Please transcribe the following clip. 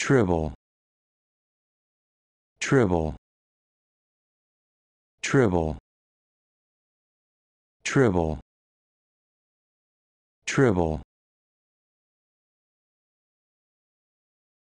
Tribble. Tribble. Tribble. Tribble. Tribble.